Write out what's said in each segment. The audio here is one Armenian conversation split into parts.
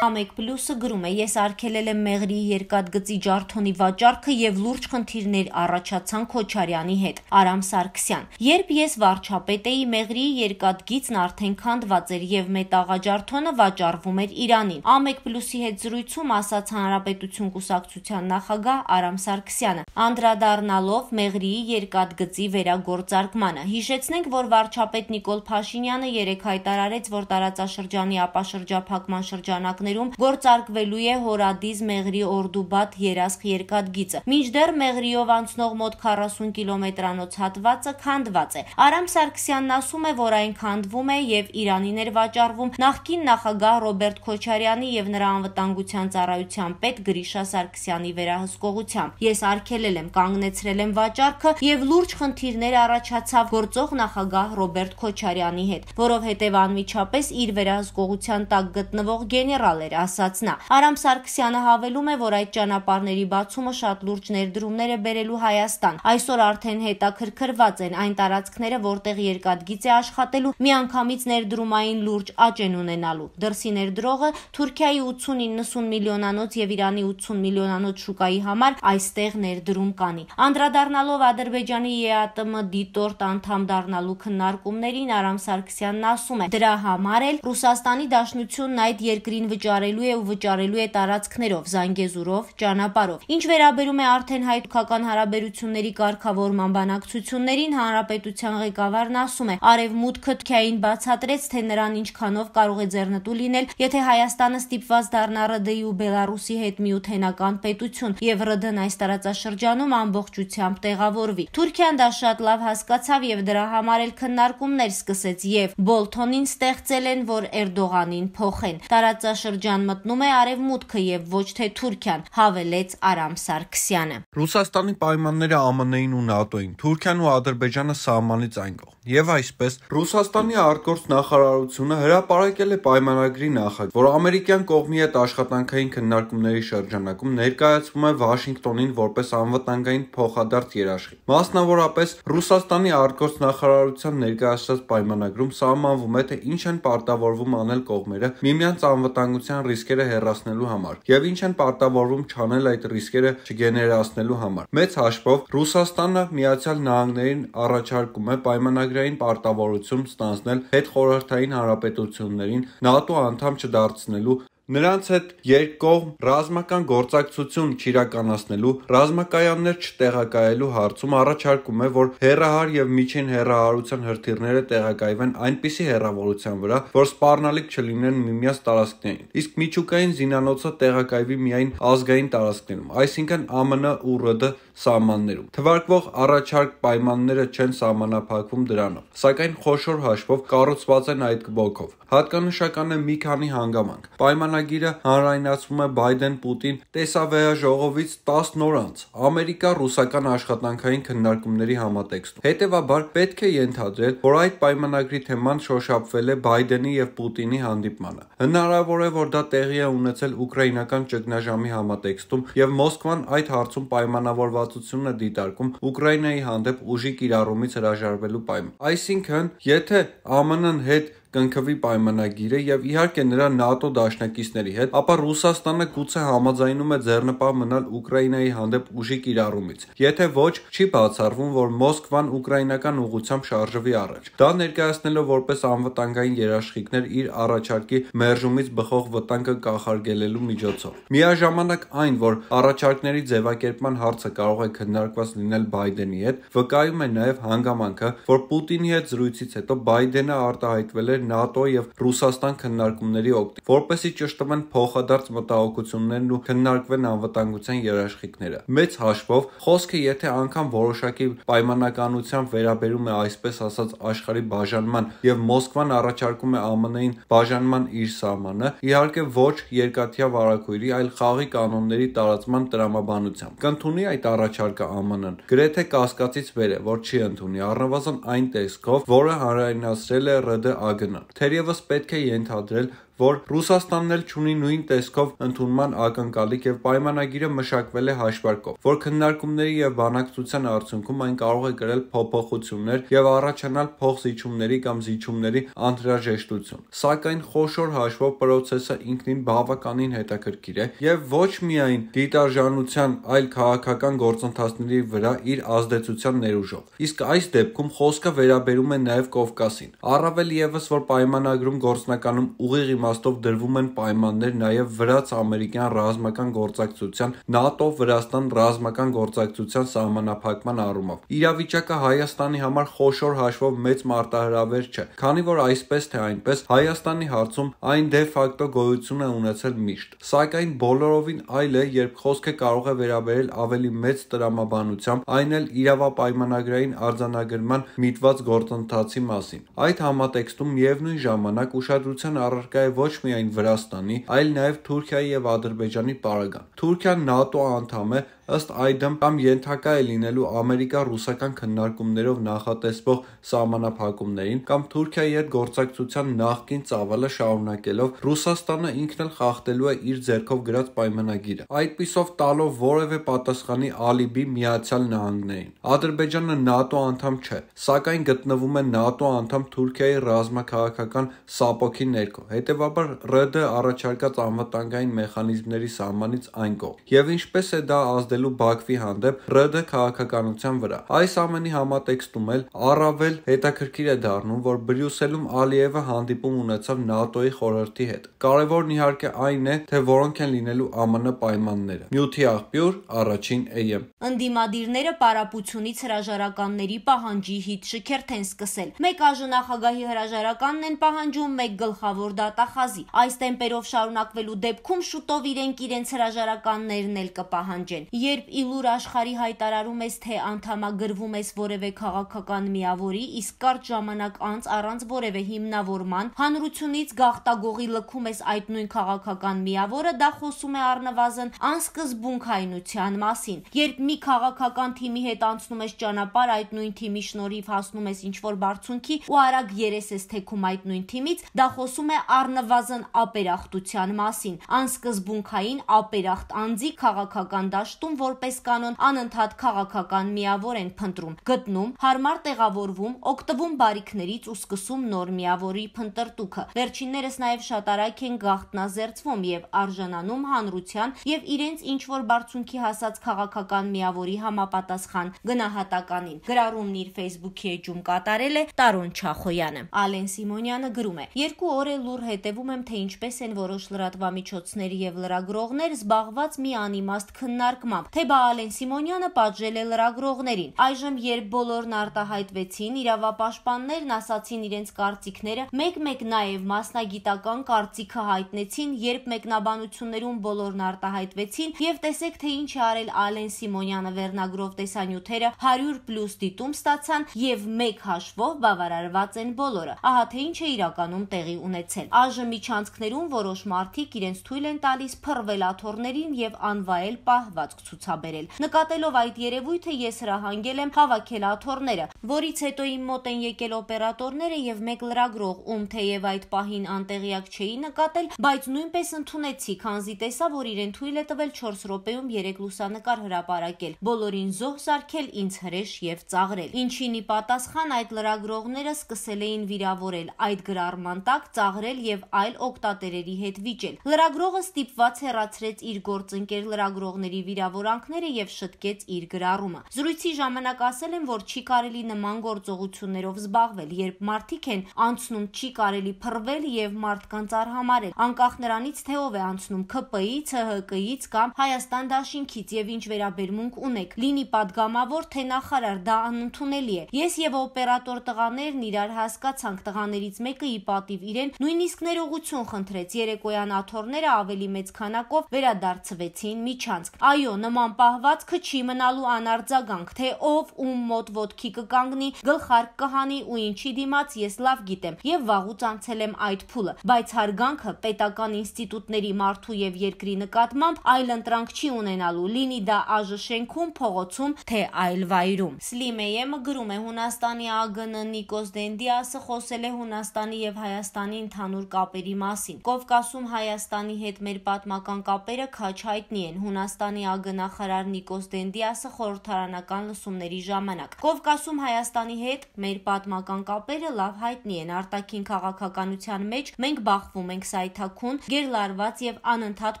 Ամեկ պլյուսը գրում է, ես արգելել եմ մեղրի երկատգծի ջարդոնի վաճարքը եւ լուրջ խնդիրներ առաջացան Քոչարյանի հետ։ Արամ Սարգսյան. Երբ ես վարչապետ էի, մեղրի երկատգիծն արդեն քանդված էր եւ մետաղաջարդոնը վաճառվում էր Իրանին։ Ամեկ պլյուսի հետ զրույցում ասաց Հանրապետություն կուսակցության նախագահ Արամ Սարգսյանը, անդրադառնալով մեղրի երկատգծի վերագործարկմանը։ Հիշեցնենք, որ վարչապետ Նիկոլ Փաշինյանը երեք հայտարարեց, որ տարածաշրջանի ապաշրջափակման շրջանակներ տարածքներում գործարկվելու է Հորադիզ Մեղրի Օրդուբատ երասխ երկաթգիծը։ Մինչդեռ Մեղրիով անցնող մոտ 40 կիլոմետրանոց հատվածը քանդված է։ Արամ Սարգսյանն ասում է, որ այն քանդվում է եւ Իրանին էր վաճառվում նախկին նախագահ Ռոբերտ Քոչարյանի եւ նրա անվտանգության ծառայության պետ Գրիշա Սարգսյանի վերահսկողությամբ։ Ես արգելել եմ, կանգնեցրել եմ վաճառքը եւ լուրջ խնդիրներ առաջացավ գործող նախագահ Ռոբերտ Քոչարյանի հետ, որով հետեւ անմիջապես իր վերահսկողության տակ գտնվող գեներալ տալ էր, ասաց նա։ Արամ Սարգսյանը հավելում է, որ այդ ճանապարհների բացումը շատ լուրջ ներդրումներ է բերելու Հայաստան։ Այսօր արդեն հետաքրքրված են այն տարածքները, որտեղ երկաթգիծ է աշխատելու, միանգամից ներդրումային լուրջ աճ են ունենալու։ Դրսի ներդրողը Թուրքիայի 80-90 միլիոնանոց եւ Իրանի 80 միլիոնանոց շուկայի համար այստեղ ներդրում կանի։ Անդրադառնալով Ադրբեջանի ԵԱՏՄ դիտորդ անդամ դառնալու քննարկումներին Արամ Սարգսյանն ասում է. դրա համար էլ Ռուսաստանի Դաշնությունն այդ երկրին վճ վճարելու է ու վճարելու է տարածքներով, Զանգեզուրով, ճանապարով։ Ինչ վերաբերում է արդեն հայ-թուրքական հարաբերությունների կարգավորման բանակցություններին, հանրապետության ղեկավարն ասում է. «Արևմուտքը թքային բացատրեց, թե նրան ինչքանով կարող է ձեռնտու լինել, եթե Հայաստանը ստիպված դառնա ՌԴ-ի ու Բելարուսի հետ միութենական պետություն եւ ՌԴ-ն այս տարածաշրջանում ամբողջությամբ տեղավորվի»։ Թուրքիան դա շատ լավ հասկացավ եւ դրա համար էլ քննարկումներ սկսեց եւ Բոլթոնին ստեղծել են, որ Էրդողանին փոխեն։ Տարածաշրջան շրջան մտնում է արևմուտքը եւ ոչ թե Թուրքիան, հավելեց Արամ Սարգսյանը։ Ռուսաստանի պայմանները ԱՄՆ-ին ու ՆԱՏՕ-ին, Թուրքիան ու Ադրբեջանը սահմանից այն կողմ։ Եվ այսպես Ռուսաստանի արտգործ նախարարությունը հրապարակել է պայմանագրի նախագիծ, որ ամերիկյան կողմի հետ աշխատանքային քննարկումների շրջանակում ներկայացվում է Վաշինգտոնին որպես անվտանգային փոխադարձ երաշխիք։ Մասնավորապես Ռուսաստանի արտգործ նախարարության ներկայացրած պայմանագրում սահմանվում է թե ինչ են պարտավորվում անել կողմերը միմյանց անվտանգության տնտեսության ռիսկերը հեռացնելու համար եւ ինչ են պարտավորվում չանել այդ ռիսկերը չգեներացնելու համար։ Մեծ հաշվով Ռուսաստանը Միացյալ Նահանգներին առաջարկում է պայմանագրային պարտավորություն ստանձնել հետխորհրդային հանրապետություններին ՆԱՏՕ անդամ չդարձնելու Նրանց հետ երկկողմ ռազմական գործակցություն չիրականացնելու, ռազմակայաններ չտեղակայելու հարցում առաջարկում է, որ հերահար եւ միջին հերահարության հրթիռները տեղակայվեն այնպիսի հեռավորության վրա, որ սպառնալիք չլինեն միմյանց տարածքներին։ Իսկ միջուկային զինանոցը տեղակայվի միայն ազգային տարածքներում, այսինքն ԱՄՆ ու ՌԴ սահմաններում։ Թվարկվող առաջարկ պայմանները չեն սահմանափակվում դրանով, սակայն խոշոր հաշվով կառուցված են այդ բողոքով։ Հատկանշական է մի քանի հանգամանք։ Պայմանային պայմանագիրը հանրայնացվում է Բայդեն-Պուտին տեսավեաժողովից 10 նոր անց Ամերիկա-ռուսական աշխատանքային քննարկումների համատեքստում։ Հետևաբար պետք է ենթադրել, որ այդ պայմանագրի թեման շոշափվել է Բայդենի եւ Պուտինի հանդիպմանը։ Հնարավոր է, որ դա տեղի է ունեցել ուկրաինական ճգնաժամի համատեքստում եւ Մոսկվան այդ հարցում պայմանավորվածություն է դիտարկում Ուկրաինայի հանդեպ ուժի կիրառումից հրաժարվելու պայման։ Այսինքն, եթե ԱՄՆ-ն հետ կնքվի պայմանագիրը եւ իհարկե նրա ՆԱՏՕ դաշնակիցների հետ, ապա Ռուսաստանը գուցե համաձայնում է ձեռնպահ մնալ Ուկրաինայի հանդեպ ուժի կիրառումից։ Եթե ոչ, չի բացառվում, որ Մոսկվան ուկրաինական ուղությամբ շարժվի առաջ։ Դա ներկայացնելով որպես անվտանգային երաշխիքներ իր առաջարկի մերժումից բխող վտանգը կախարգելելու միջոցով։ Միաժամանակ այն, որ առաջարկների ձևակերպման հարցը կարող է քննարկված լինել Բայդենի հետ, վկայում է նաև հանգամանքը, որ Պուտինի հետ զրույցից հետո Բայդենը արտահայտվել է աջակցել ՆԱՏՕ եւ Ռուսաստան քննարկումների օգտին, որպեսզի ճշտվեն փոխադարձ մտահոգություններն ու քննարկվեն անվտանգության երաշխիքները։ Մեծ հաշվով խոսքը եթե անգամ որոշակի պայմանականությամբ վերաբերում է այսպես ասած աշխարհի բաժանման եւ Մոսկվան առաջարկում է ԱՄՆ-ին բաժանման իր սահմանը, իհարկե ոչ երկաթյա վարակույրի, այլ խաղի կանոնների տարածման տրամաբանությամբ։ Կընդունի այդ առաջարկը ԱՄՆ-ն։ Գրեթե կասկածից վեր է, որ չի ընդունի առնվազն այն տեսքով, որը հանրայնացրել է ՌԴ ԱԳ կունենան։ Թերևս պետք է ենթադրել, որ Ռուսաստանն էլ ունի նույն տեսքով ընդունման ակնկալիք եւ պայմանագիրը մշակվել է հաշվարկով, որ քննարկումների եւ բանակցության արդյունքում այն կարող է կրել փոփոխություններ եւ առաջանալ փոխզիջումների կամ զիջումների անհրաժեշտություն։ Սակայն խոշոր հաշվով process-ը ինքնին բավականին հետաքրքիր է եւ ոչ միայն դիտարժանության, այլ քաղաքական գործընթացների վրա իր ազդեցության ներուժով։ Իսկ այս դեպքում խոսքը վերաբերում է նաեւ Կովկասին։ Առավել եւս, որ պայմանագրում գործնականում ուղիղ իմաստ իմաստով դրվում են պայմաններ նաև վրաց-ամերիկյան ռազմական գործակցության, ՆԱՏՕ-Վրաստան ռազմական գործակցության սահմանափակման առումով։ Իրավիճակը Հայաստանի համար խոշոր հաշվով մեծ մարտահրավեր չէ, քանի որ այսպես թե այնպես Հայաստանի հարցում այն դե ֆակտո գոյություն է ունեցել միշտ։ Սակայն բոլորովին այլ է, երբ խոսքը կարող է վերաբերել ավելի մեծ տրամաբանությամբ, այն էլ իրավապայմանագրային արձանագրման միտված գործընթացի մասին։ Այդ համատեքստում միևնույն ժամանակ ուշադրության առարկա է ոչ միայն Վրաստանի, այլ նաև Թուրքիայի եւ Ադրբեջանի պարագան։ Թուրքիան ՆԱՏՕ անդամ է, Ըստ այդմ կամ ենթակա է լինելու ամերիկա-ռուսական քննարկումներով նախատեսվող սահմանափակումներին կամ Թուրքիայի հետ գործակցության նախկին ծավալը շարունակելով Ռուսաստանը ինքն էլ խախտելու է իր ձեռքով գրած պայմանագիրը։ Այդ պիսով տալով որևէ պատասխանի ալիբի Միացյալ Նահանգներին։ Ադրբեջանը ՆԱՏՕ անդամ չէ, սակայն գտնվում է ՆԱՏՕ անդամ Թուրքիայի ռազմաքաղաքական սապոքի ներքո։ Հետևաբար ՌԴ առաջարկած անվտանգային մեխանիզմների սահմանից այն կողմ։ Եվ ինչպես է դա ազդել կայացնելու Բաքվի հանդեպ ՌԴ քաղաքականության վրա։ Այս ամենի համատեքստում էլ առավել հետաքրքիր է դառնում, որ Բրյուսելում Ալիևը հանդիպում ունեցավ ՆԱՏՕ-ի խորհրդի հետ։ Կարևորն իհարկե այն է, թե որոնք են լինելու ԱՄՆ պայմանները։ Նյութի աղբյուր առաջին AM։ Ընդդիմադիրները պարապությունից հրաժարականների պահանջի հիթ շքերթ են սկսել։ Մեկ ԱԺ-նախագահի հրաժարականն են պահանջում մեկ գլխավոր դատախազի։ Այս տեմպերով շարունակվելու դեպքում շուտով իրենք իրենց հրաժարականներն էլ կպահանջեն։ Երբ ի լուր աշխարհի հայտարարում ես, թե անդամագրվում ես որևէ քաղաքական միավորի, իսկ կարճ ժամանակ անց առանց որևէ հիմնավորման հանրությունից գաղտագողի լքում ես այդ նույն քաղաքական միավորը, դա խոսում է առնվազն անսկզբունքայնության մասին։ Երբ մի քաղաքական թիմի հետ անցնում ես ճանապարհ, այդ նույն թիմի շնորհիվ հասնում ես ինչ-որ բարձունքի ու արագ երես ես թեքում այդ նույն թիմից, դա խոսում է առնվազն ապերախտության մասին։ Անսկզբունքային ապերախտ անձի քաղաքական դաշտում Մարդուն որպես կանոն անընդհատ քաղաքական միավոր ենք փնտրում, գտնում, հարմար տեղավորվում, օգտվում բարիքներից ու սկսում նոր միավորի փնտրտուքը։ Վերջիններս նաև շատ արագ են գախտնազերծվում եւ արժանանում հանրության եւ իրենց ինչ որ բարձունքի հասած քաղաքական միավորի համապատասխան գնահատականին։ Գրառումն իր Facebook-ի էջում կատարել է Տարոն Չախոյանը։ Ալեն Սիմոնյանը գրում է. Երկու օր է լուր հետևում եմ թե ինչպես են որոշ լրատվամիջոցների եւ լրագրողներ զբաղված մի անիմաստ քննարկմամբ նկատմամբ, թե Բաալեն Սիմոնյանը պատժել է լրագրողներին։ Այժմ երբ բոլորն արտահայտվեցին, իրավապաշտպաններն ասացին իրենց կարծիքները, մեկ-մեկ նաև մասնագիտական կարծիքը հայտնեցին, երբ մեկնաբանություններում բոլորն արտահայտվեցին եւ տեսեք թե ինչ է արել Ալեն Սիմոնյանը վերնագրով տեսանյութերը 100+ դիտում ստացան եւ մեկ հաշվով բավարարված են բոլորը։ Ահա թե ինչ է իրականում տեղի ունեցել։ Այժմ միջանցքներում որոշ մարդիկ իրենց թույլ են տալիս փռվել աթոռներին եւ անվայել պահվածք ցուցաբերել։ Նկատելով այդ երևույթը ես հրահանգել եմ հավաքել աթոռները, որից հետո իմ մոտ են եկել օպերատորները եւ մեկ լրագրող, ում թեև այդ պահին անտեղյակ չէի նկատել, բայց նույնպես ընդունեցի, քանզի տեսա, որ իրեն թույլ է տվել 4 րոպեում 3 լուսանկար հրապարակել, բոլորին զոհ սարքել, ինձ հրեշ եւ ծաղրել։ Ինչին ի պատասխան այդ լրագրողները սկսել էին վիրավորել, այդ գրառման տակ ծաղրել եւ այլ օկտատերերի հետ վիճել։ Լրագրողը ստիպված հեռացրեց իր գործընկեր լրագրողների վիրավոր մոլորանքները եւ շտկեց իր գրառումը։ Զրույցի ժամանակ ասել են, որ չի կարելի նման գործողություններով զբաղվել, երբ մարդիկ են անցնում չի կարելի փռվել եւ մարդկանց արհամարել, անկախ նրանից թե ով է անցնում ԿՊ-ից, ՀՀԿ-ից կամ Հայաստան Դաշինքից եւ ինչ վերաբերմունք ունեք։ Լինի падգամավոր թե նախարար, դա անընդունելի է։ Ես եւ օպերատոր տղաներն իրար հասկացանք, տղաներից մեկը ի պատիվ իրեն նույնիսկ ներողություն խնդրեց։ Երեկոյան աթոռները ավելի մեծ քանակով վերադարձվեցին միջանցք։ Այո, նման պահվածքը չի մնալու անարձագանք, թե ով ում մոտ ոտքի կկանգնի, գլխարկ կհանի ու ինչի դիմաց ես լավ գիտեմ եւ վաղուց անցել եմ այդ փուլը, բայց հարգանքը պետական ինստիտուտների մարդու եւ երկրի նկատմամբ այլ ընտրանք չի ունենալու, լինի դա ԱԺ շենքում, փողոցում, թե այլ վայրում։ Սլիմեյը գրում է Հունաստանի ԱԳՆ Նիկոս Դենդիասը խոսել է Հունաստանի եւ Հայաստանի ընդհանուր կապերի մասին։ Կովկասում Հայաստանի հետ մեր պատմական կապերը քաչ հայտնի են։ Հունաստանի ԱԳՆ նախարար Նիկոս Դենդիասը խորհրդարանական լսումների ժամանակ։ Կովկասում Հայաստանի հետ մեր պատմական կապերը լավ հայտնի են։ Արտաքին քաղաքականության մեջ մենք բախվում ենք սայթաքուն, գերլարված եւ անընդհատ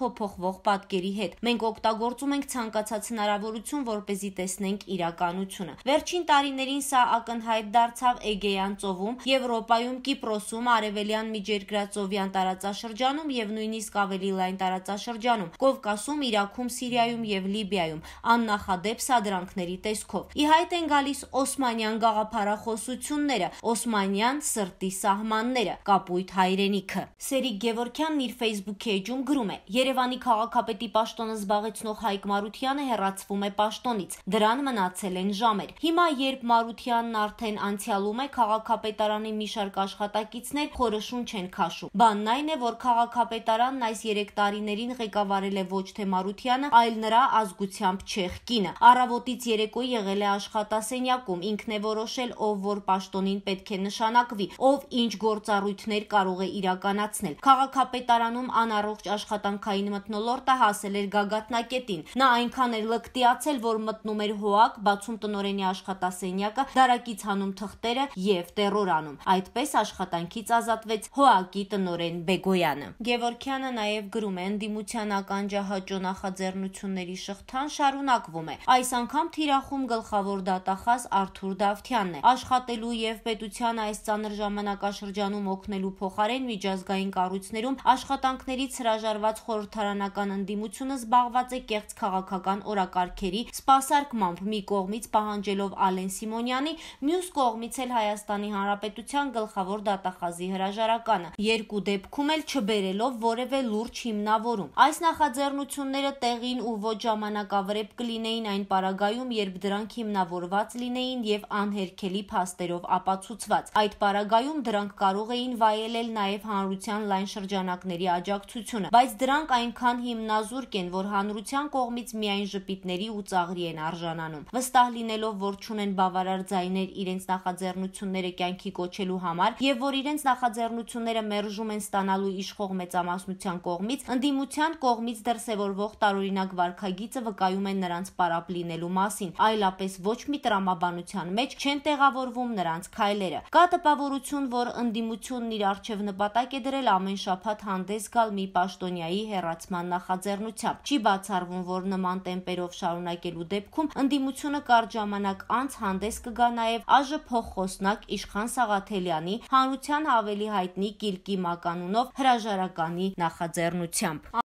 փոփոխվող պատկերի հետ։ Մենք օգտագործում ենք ցանկացած հնարավորություն, որպեսզի տեսնենք իրականությունը։ Վերջին տարիներին սա ակնհայտ դարձավ Էգեյան ծովում, Եվրոպայում, Կիպրոսում, Արևելյան Միջերկրածովյան տարածաշրջանում եւ նույնիսկ ավելի լայն տարածաշրջանում։ Կովկասում, Իրաքում, Սիրիայում եւ եւ Լիբիայում աննախադեպ սադրանքների տեսքով։ Ի հայտ են գալիս Օսմանյան գաղափարախոսությունները, Օսմանյան սրտի սահմանները, կապույտ հայրենիքը։ Սերիկ Գևորքյանն իր Facebook-ի էջում գրում է. Երևանի քաղաքապետի պաշտոնը զբաղեցնող Հայկ Մարությանը հեռացվում է պաշտոնից։ Դրան մնացել են ժամեր։ Հիմա երբ Մարությանն արդեն անցյալում է քաղաքապետարանի մի շարք աշխատակիցներ խորը շունչ են քաշում։ Բանն այն է, որ քաղաքապետարանն այս 3 տարիներին ղեկավարել է ոչ թե Մարությանը, այլ նրա ազգությամբ չեխ կինը։ Առավոտից երեկո եղել է աշխատասենյակում, ինքն է որոշել, ով որ պաշտոնին պետք է նշանակվի, ով ինչ գործառույթներ կարող է իրականացնել։ Քաղաքապետարանում անառողջ աշխատանքային մտնոլորտը հասել էր գագաթնակետին։ Նա այնքան էր լկտիացել, որ մտնում էր հոակ, բացում տնորենի աշխատասենյակը, դարակից հանում թղթերը եւ տերորանում։ Այդպես աշխատանքից ազատվեց հոակի տնորեն Բեգոյանը։ Գևորքյանը նաեւ գրում է ընդդիմության ականջահաճո նախաձեռնությունների կոչումների շղթան շարունակվում է։ Այս անգամ թիրախում գլխավոր դատախազ Արթուր Դավթյանն է։ Աշխատելու եւ պետության այս ծանր ժամանակաշրջանում օգնելու փոխարեն միջազգային կառույցներում աշխատանքներից հրաժարված խորհրդարանական ընդդիմությունը զբաղված է կեղծ քաղաքական օրակարգերի սպասարկմամբ մի կողմից պահանջելով Ալեն Սիմոնյանի, մյուս կողմից էլ Հայաստանի Հանրապետության գլխավոր դատախազի հրաժարականը, երկու դեպքում էլ չբերելով որևէ լուրջ հիմնավորում։ Այս նախաձեռնությունները տեղին ու ոչ ժամանակավրեպ կլինեին այն պարագայում, երբ դրանք հիմնավորված լինեին եւ անհերքելի փաստերով ապացուցված։ Այդ պարագայում դրանք կարող էին վայելել նաեւ հանրության լայն շրջանակների աջակցությունը, բայց դրանք այնքան հիմնազուրկ են, որ հանրության կողմից միայն ժպիտների ու ծաղրի են արժանանում։ Վստահ լինելով, որ չունեն բավարար ձայներ իրենց նախաձեռնությունները կյանքի կոչելու համար եւ որ իրենց նախաձեռնությունները մերժում են ստանալու իշխող մեծամասնության կողմից, ընդդիմության կողմից դրսևորվող տարօրինակ վարքագի նախագիծը վկայում են նրանց պարապ լինելու մասին, այլապես ոչ մի տրամաբանության մեջ չեն տեղավորվում նրանց քայլերը։ Կա տպավորություն, որ ընդդիմությունն իր արժև նպատակ է դրել ամեն շաբաթ հանդես գալ մի պաշտոնյայի հերացման նախաձեռնությամբ։ Չի բացառվում, որ նման տեմպերով շարունակելու դեպքում ընդդիմությունը կարճ ժամանակ անց հանդես կգա նաև ԱԺ փոխոսնակ Իշխան Սաղաթելյանի հանրության ավելի հայտնի Կիլկի մականունով հրաժարականի նախաձեռնությամբ։